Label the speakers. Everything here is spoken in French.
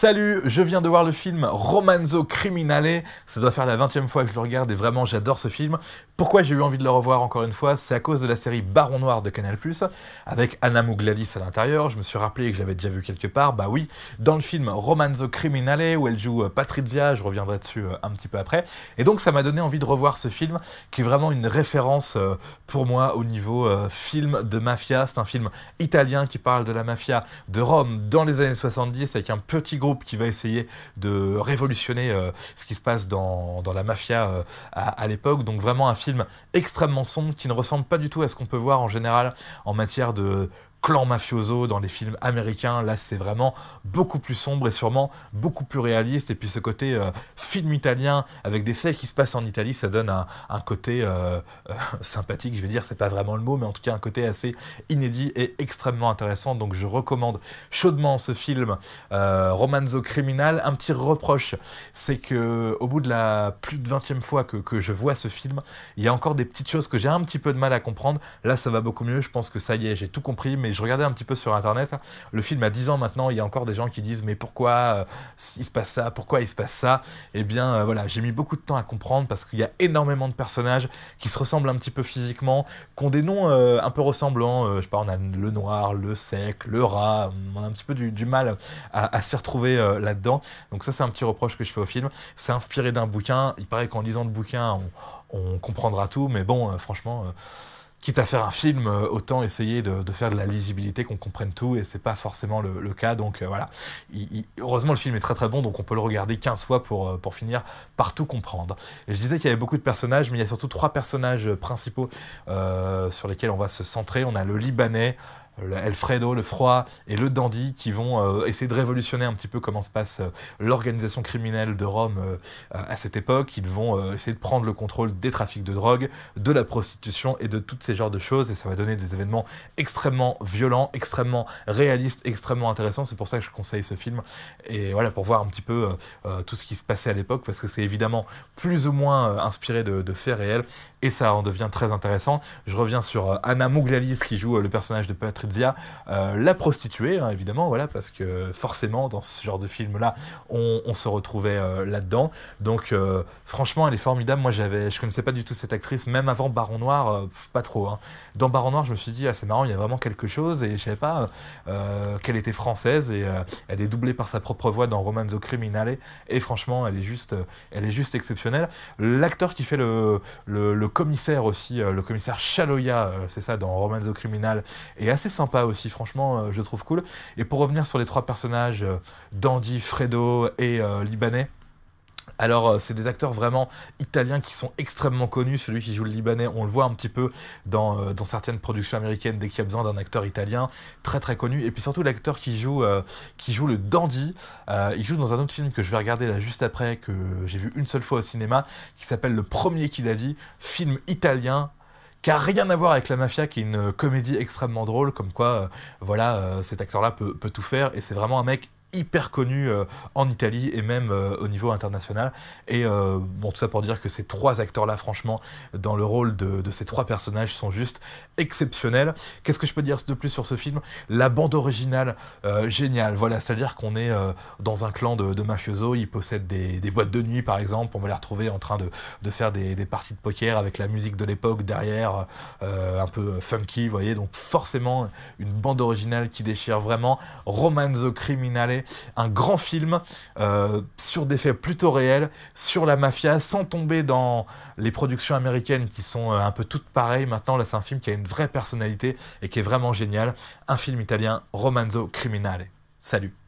Speaker 1: Salut, je viens de voir le film Romanzo Criminale. Ça doit faire la 20 e fois que je le regarde et vraiment j'adore ce film. Pourquoi j'ai eu envie de le revoir encore une fois C'est à cause de la série Baron Noir de Canal+, avec Anna Mouglalis à l'intérieur. Je me suis rappelé que je l'avais déjà vu quelque part. Bah oui, dans le film Romanzo Criminale, où elle joue euh, Patrizia, je reviendrai dessus euh, un petit peu après. Et donc ça m'a donné envie de revoir ce film, qui est vraiment une référence euh, pour moi au niveau film de mafia. C'est un film italien qui parle de la mafia de Rome dans les années 70, avec un petit groupe qui va essayer de révolutionner euh, ce qui se passe dans, la mafia euh, à l'époque. Donc vraiment un film extrêmement sombre qui ne ressemble pas du tout à ce qu'on peut voir en général en matière de clan mafioso dans les films américains. Là, c'est vraiment beaucoup plus sombre et sûrement beaucoup plus réaliste. Et puis ce côté euh, film italien avec des faits qui se passent en Italie, ça donne un, un côté euh, euh, sympathique, je vais dire, c'est pas vraiment le mot, mais en tout cas un côté assez inédit et extrêmement intéressant. Donc je recommande chaudement ce film Romanzo Criminal. Un petit reproche, c'est que au bout de la plus de 20e fois que, que je vois ce film, il y a encore des petites choses que j'ai un petit peu de mal à comprendre. Là, ça va beaucoup mieux. Je pense que ça y est, j'ai tout compris, mais je regardais un petit peu sur internet. Le film a 10 ans maintenant, il y a encore des gens qui disent mais pourquoi euh, il se passe ça, pourquoi il se passe ça et eh bien euh, voilà, j'ai mis beaucoup de temps à comprendre parce qu'il y a énormément de personnages qui se ressemblent un petit peu physiquement, qui ont des noms euh, un peu ressemblants. je sais pas, on a le noir, le sec, le rat, on a un petit peu du, mal à, s'y retrouver là-dedans. Donc ça c'est un petit reproche que je fais au film. C'est inspiré d'un bouquin, il paraît qu'en lisant le bouquin on, comprendra tout, mais bon franchement quitte à faire un film, euh, autant essayer de, faire de la lisibilité, qu'on comprenne tout, et c'est pas forcément le, cas. Donc euh, voilà. heureusement, le film est très très bon, donc on peut le regarder 15 fois pour, euh, pour finir par tout comprendre. je disais qu'il y avait beaucoup de personnages, mais il y a surtout trois personnages principaux sur lesquels on va se centrer. On a le Libanais, Elfredo, Alfredo, le Froid et le Dandy qui vont euh, essayer de révolutionner un petit peu comment se passe euh, l'organisation criminelle de Rome euh, à cette époque. Ils vont essayer de prendre le contrôle des trafics de drogue, de la prostitution et de toutes ces genres de choses. Et ça va donner des événements extrêmement violents, extrêmement réalistes, extrêmement intéressants. C'est pour ça que je conseille ce film. Et voilà, pour voir un petit peu tout ce qui se passait à l'époque, parce que c'est évidemment plus ou moins inspiré de faits réels et ça en devient très intéressant. Je reviens sur euh, Anna Mouglalis qui joue euh, le personnage de Patrizia, euh, la prostituée, hein, évidemment, voilà, parce que forcément, dans ce genre de film-là, on, se retrouvait là-dedans. Donc, franchement, elle est formidable. Moi, j'avais, je connaissais pas du tout cette actrice, même avant Baron Noir, pas trop. Hein. Dans Baron Noir, je me suis dit, ah, c'est marrant, il y a vraiment quelque chose, et je savais pas qu'elle était française, et elle est doublée par sa propre voix dans Romanzo Criminale, et franchement, elle est juste, elle est juste exceptionnelle. L'acteur qui fait le commissaire aussi, euh, le commissaire Chaloya, euh, c'est ça, dans Romanzo Criminal, est assez sympa aussi, franchement, euh, je trouve cool. Et pour revenir sur les trois personnages, Dandy, Fredo et Libanais, alors, euh, c'est des acteurs vraiment italiens qui sont extrêmement connus. Celui qui joue le Libanais, on le voit un petit peu dans, euh, certaines productions américaines dès qu'il y a besoin d'un acteur italien très très connu. Et puis surtout l'acteur qui joue euh, qui joue le dandy. il joue dans un autre film que je vais regarder là juste après que j'ai vu une seule fois au cinéma, qui s'appelle Le Premier qu'il a dit, film italien qui a rien à voir avec la mafia, qui est une comédie extrêmement drôle, comme quoi, voilà, cet acteur-là peut, peut, tout faire, et c'est vraiment un mec hyper connu euh, en Italie et même euh, au niveau international. Et euh, bon, tout ça pour dire que ces trois acteurs-là, franchement, dans le rôle de, ces trois personnages, sont juste exceptionnels. Qu'est-ce que je peux dire de plus sur ce film La bande originale, géniale. Voilà, c'est-à-dire qu'on est dans un clan de, de mafioso, ils possèdent des, boîtes de nuit, par exemple, on va les retrouver en train de, faire des, des, parties de poker avec la musique de l'époque derrière, un peu funky, vous voyez. Donc forcément, une bande originale qui déchire vraiment. Romanzo Criminale, un grand film euh, sur des faits plutôt réels, sur la mafia, sans tomber dans les productions américaines qui sont euh, un peu toutes pareilles maintenant. Là, c'est un film qui a une vraie personnalité et qui est vraiment génial. Un film italien, Romanzo Criminale. Salut